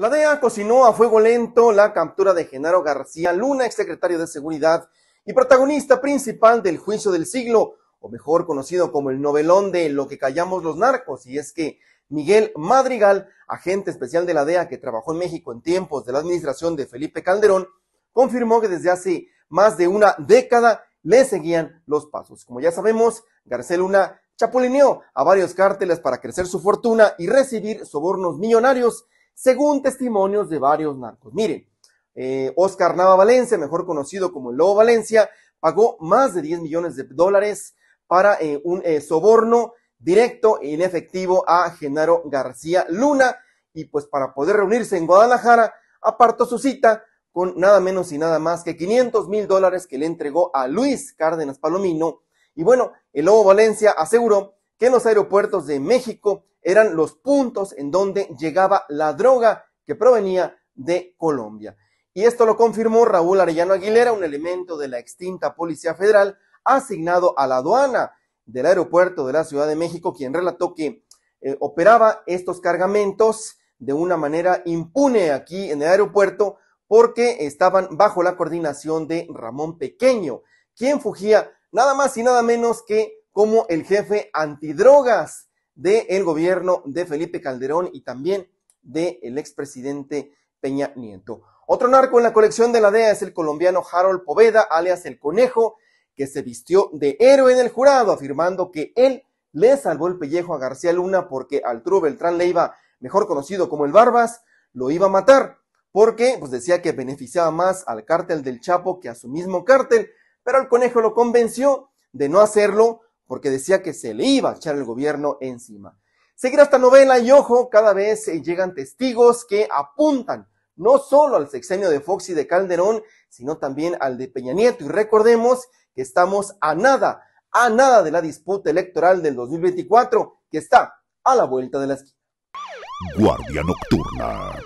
La DEA cocinó a fuego lento la captura de Genaro García Luna, exsecretario de Seguridad y protagonista principal del juicio del siglo, o mejor conocido como el novelón de Lo que callamos los narcos, y es que Miguel Madrigal, agente especial de la DEA que trabajó en México en tiempos de la administración de Felipe Calderón, confirmó que desde hace más de una década le seguían los pasos. Como ya sabemos, García Luna chapulineó a varios cárteles para crecer su fortuna y recibir sobornos millonarios según testimonios de varios narcos. Miren, Oscar eh, Nava Valencia, mejor conocido como el Lobo Valencia, pagó más de 10 millones de dólares para eh, un eh, soborno directo en efectivo a Genaro García Luna y pues para poder reunirse en Guadalajara apartó su cita con nada menos y nada más que 500 mil dólares que le entregó a Luis Cárdenas Palomino y bueno, el Lobo Valencia aseguró que en los aeropuertos de México eran los puntos en donde llegaba la droga que provenía de Colombia. Y esto lo confirmó Raúl Arellano Aguilera, un elemento de la extinta Policía Federal asignado a la aduana del aeropuerto de la Ciudad de México, quien relató que eh, operaba estos cargamentos de una manera impune aquí en el aeropuerto porque estaban bajo la coordinación de Ramón Pequeño, quien fugía nada más y nada menos que como el jefe antidrogas del gobierno de Felipe Calderón y también del ex expresidente Peña Nieto. Otro narco en la colección de la DEA es el colombiano Harold Poveda, alias el Conejo, que se vistió de héroe en el jurado, afirmando que él le salvó el pellejo a García Luna porque al Altru Beltrán Leiva, mejor conocido como el Barbas, lo iba a matar, porque pues, decía que beneficiaba más al cártel del Chapo que a su mismo cártel, pero el Conejo lo convenció de no hacerlo porque decía que se le iba a echar el gobierno encima. Seguirá esta novela y ojo, cada vez eh, llegan testigos que apuntan no solo al sexenio de Fox y de Calderón, sino también al de Peña Nieto. Y recordemos que estamos a nada, a nada de la disputa electoral del 2024, que está a la vuelta de la esquina. Guardia Nocturna.